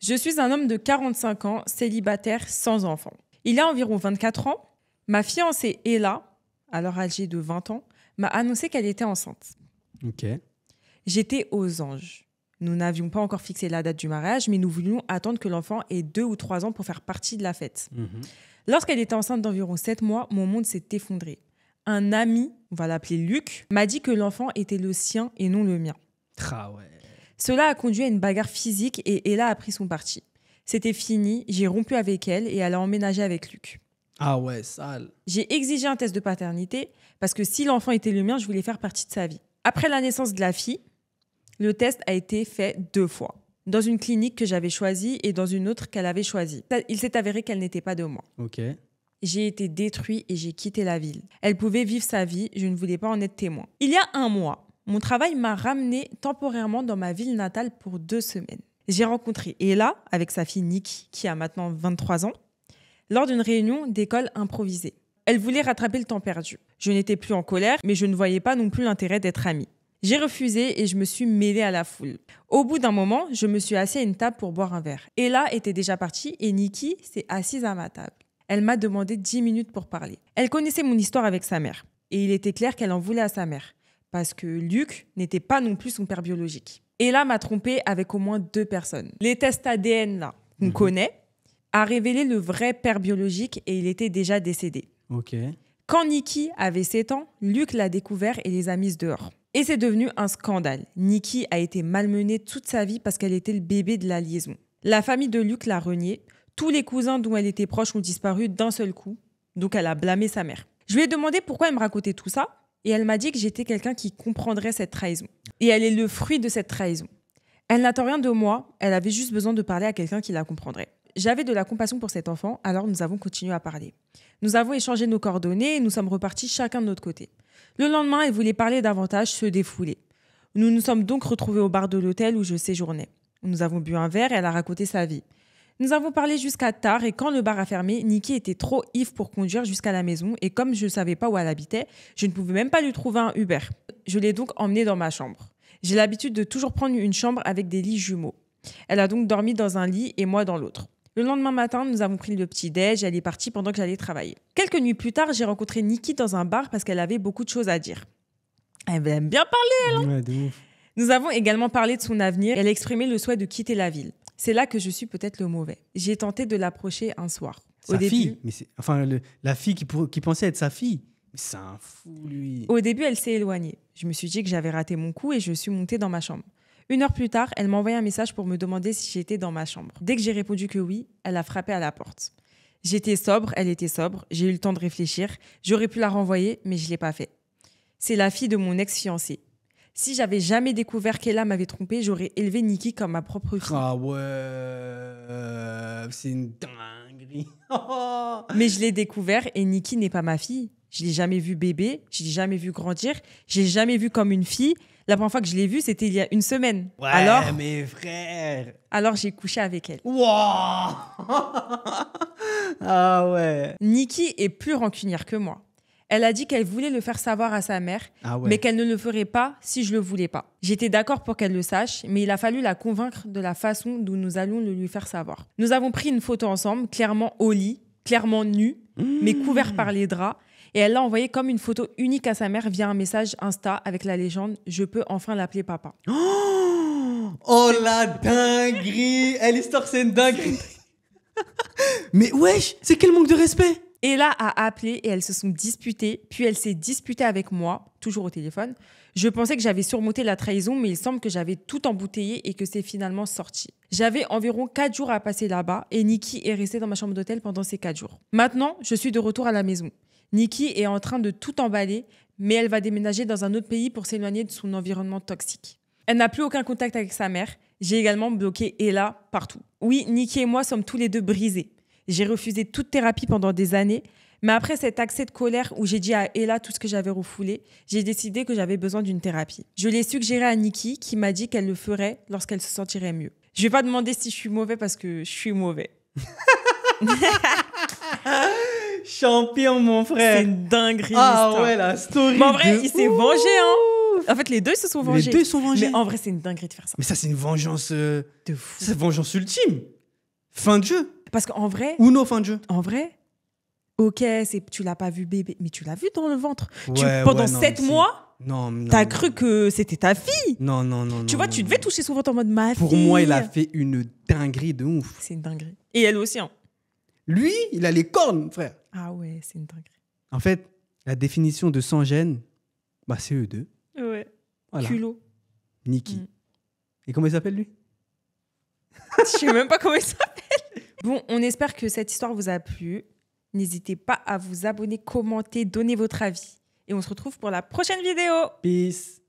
Je suis un homme de 45 ans, célibataire, sans enfant. Il y a environ 24 ans. Ma fiancée Ella, alors âgée de 20 ans, m'a annoncé qu'elle était enceinte. Ok. J'étais aux anges. Nous n'avions pas encore fixé la date du mariage, mais nous voulions attendre que l'enfant ait deux ou trois ans pour faire partie de la fête. Mhm. Lorsqu'elle était enceinte d'environ sept mois, mon monde s'est effondré. Un ami, on va l'appeler Luc, m'a dit que l'enfant était le sien et non le mien. Ah ouais. Cela a conduit à une bagarre physique et Ella a pris son parti. C'était fini, j'ai rompu avec elle et elle a emménagé avec Luc. Ah ouais, sale. J'ai exigé un test de paternité parce que si l'enfant était le mien, je voulais faire partie de sa vie. Après la naissance de la fille, le test a été fait deux fois. Dans une clinique que j'avais choisie et dans une autre qu'elle avait choisie. Il s'est avéré qu'elle n'était pas de moi. Ok. J'ai été détruit et j'ai quitté la ville. Elle pouvait vivre sa vie, je ne voulais pas en être témoin. Il y a un mois, mon travail m'a ramené temporairement dans ma ville natale pour deux semaines. J'ai rencontré Ella avec sa fille Nick qui a maintenant 23 ans, lors d'une réunion d'école improvisée. Elle voulait rattraper le temps perdu. Je n'étais plus en colère, mais je ne voyais pas non plus l'intérêt d'être amie. J'ai refusé et je me suis mêlée à la foule. Au bout d'un moment, je me suis assise à une table pour boire un verre. Ella était déjà partie et Nikki s'est assise à ma table. Elle m'a demandé 10 minutes pour parler. Elle connaissait mon histoire avec sa mère et il était clair qu'elle en voulait à sa mère parce que Luc n'était pas non plus son père biologique. Et là, m'a trompé avec au moins deux personnes. Les tests ADN, là, qu'on mhm. connaît, a révélé le vrai père biologique et il était déjà décédé. Ok. Quand Nikki avait 7 ans, Luc l'a découvert et les a mises dehors. Et c'est devenu un scandale. Nikki a été malmenée toute sa vie parce qu'elle était le bébé de la liaison. La famille de Luc l'a reniée. Tous les cousins dont elle était proche ont disparu d'un seul coup. Donc elle a blâmé sa mère. Je lui ai demandé pourquoi elle me racontait tout ça. Et elle m'a dit que j'étais quelqu'un qui comprendrait cette trahison. Et elle est le fruit de cette trahison. Elle n'attend rien de moi, elle avait juste besoin de parler à quelqu'un qui la comprendrait. J'avais de la compassion pour cet enfant, alors nous avons continué à parler. Nous avons échangé nos coordonnées et nous sommes repartis chacun de notre côté. Le lendemain, elle voulait parler davantage, se défouler. Nous nous sommes donc retrouvés au bar de l'hôtel où je séjournais. Nous avons bu un verre et elle a raconté sa vie. Nous avons parlé jusqu'à tard et quand le bar a fermé, Nikki était trop ivre pour conduire jusqu'à la maison et comme je ne savais pas où elle habitait, je ne pouvais même pas lui trouver un Uber. Je l'ai donc emmenée dans ma chambre. J'ai l'habitude de toujours prendre une chambre avec des lits jumeaux. Elle a donc dormi dans un lit et moi dans l'autre. Le lendemain matin, nous avons pris le petit-déj, elle est partie pendant que j'allais travailler. Quelques nuits plus tard, j'ai rencontré Nikki dans un bar parce qu'elle avait beaucoup de choses à dire. Elle aime bien parler, elle hein. Nous avons également parlé de son avenir, elle a exprimé le souhait de quitter la ville c'est là que je suis peut-être le mauvais. J'ai tenté de l'approcher un soir. Sa au fille, mais enfin la fille qui, qui pensait être sa fille. C'est un fou, lui. Au début, elle s'est éloignée. Je me suis dit que j'avais raté mon coup et je suis montée dans ma chambre. Une heure plus tard, elle m'a envoyé un message pour me demander si j'étais dans ma chambre. Dès que j'ai répondu que oui, elle a frappé à la porte. J'étais sobre, elle était sobre, j'ai eu le temps de réfléchir. J'aurais pu la renvoyer, mais je ne l'ai pas fait. C'est la fille de mon ex-fiancé. Si j'avais jamais découvert qu'Ella m'avait trompé, j'aurais élevé Nikki comme ma propre fille. Ah ouais, euh, c'est une dinguerie. Mais je l'ai découvert et Nikki n'est pas ma fille. Je l'ai jamais vue bébé, je l'ai jamais vue grandir, je l'ai jamais vue comme une fille. La première fois que je l'ai vue, c'était il y a une semaine. Ouais, alors, mes frères. Alors j'ai couché avec elle. Wow ah ouais. Nikki est plus rancunière que moi. Elle a dit qu'elle voulait le faire savoir à sa mère, ah mais qu'elle ne le ferait pas si je le voulais pas. J'étais d'accord pour qu'elle le sache, mais il a fallu la convaincre de la façon dont nous allons le lui faire savoir. Nous avons pris une photo ensemble, clairement au lit, clairement nu, mais mmh. couvert par les draps. Et elle l'a envoyée comme une photo unique à sa mère via un message Insta avec la légende Je peux enfin l'appeler papa. Oh, la dinguerie Elle est c'est une dinguerie Mais wesh, c'est quel manque de respect Ella a appelé et elles se sont disputées, puis elle s'est disputée avec moi, toujours au téléphone. Je pensais que j'avais surmonté la trahison, mais il semble que j'avais tout embouteillé et que c'est finalement sorti. J'avais environ 4 jours à passer là-bas et Nikki est restée dans ma chambre d'hôtel pendant ces 4 jours. Maintenant, je suis de retour à la maison. Nikki est en train de tout emballer, mais elle va déménager dans un autre pays pour s'éloigner de son environnement toxique. Elle n'a plus aucun contact avec sa mère. J'ai également bloqué Ella partout. Oui, Nikki et moi sommes tous les deux brisés. J'ai refusé toute thérapie pendant des années. Mais après cet accès de colère où j'ai dit à Ella tout ce que j'avais refoulé, j'ai décidé que j'avais besoin d'une thérapie. Je l'ai suggéré à Nikki qui m'a dit qu'elle le ferait lorsqu'elle se sentirait mieux. Je vais pas demander si je suis mauvais parce que je suis mauvais. Champion, mon frère. C'est une dinguerie. Ah ouais, la story. Mais en vrai, il s'est vengé, hein. En fait, les deux se sont vengés. Les deux sont vengés. Mais en vrai, c'est une dinguerie de faire ça. Mais ça, c'est une vengeance. Euh, de fou. C'est vengeance ultime. Fin de jeu. Parce qu'en vrai. Ou nos de jeu. En vrai, ok, tu l'as pas vu bébé, mais tu l'as vu dans le ventre. pendant sept mois. Non, non. T'as cru que c'était ta fille Non, non, non. Tu vois, tu devais toucher souvent en mode ma Pour moi, il a fait une dinguerie de ouf. C'est une dinguerie. Et elle aussi. Hein. Lui, il a les cornes, frère. Ah ouais, c'est une dinguerie. En fait, la définition de sans gêne, bah, c'est eux deux. Ouais. Voilà. Culot. Niki. Mm. Et comment il s'appelle, lui Je sais même pas comment il s'appelle. Bon, on espère que cette histoire vous a plu. N'hésitez pas à vous abonner, commenter, donner votre avis. Et on se retrouve pour la prochaine vidéo. Peace.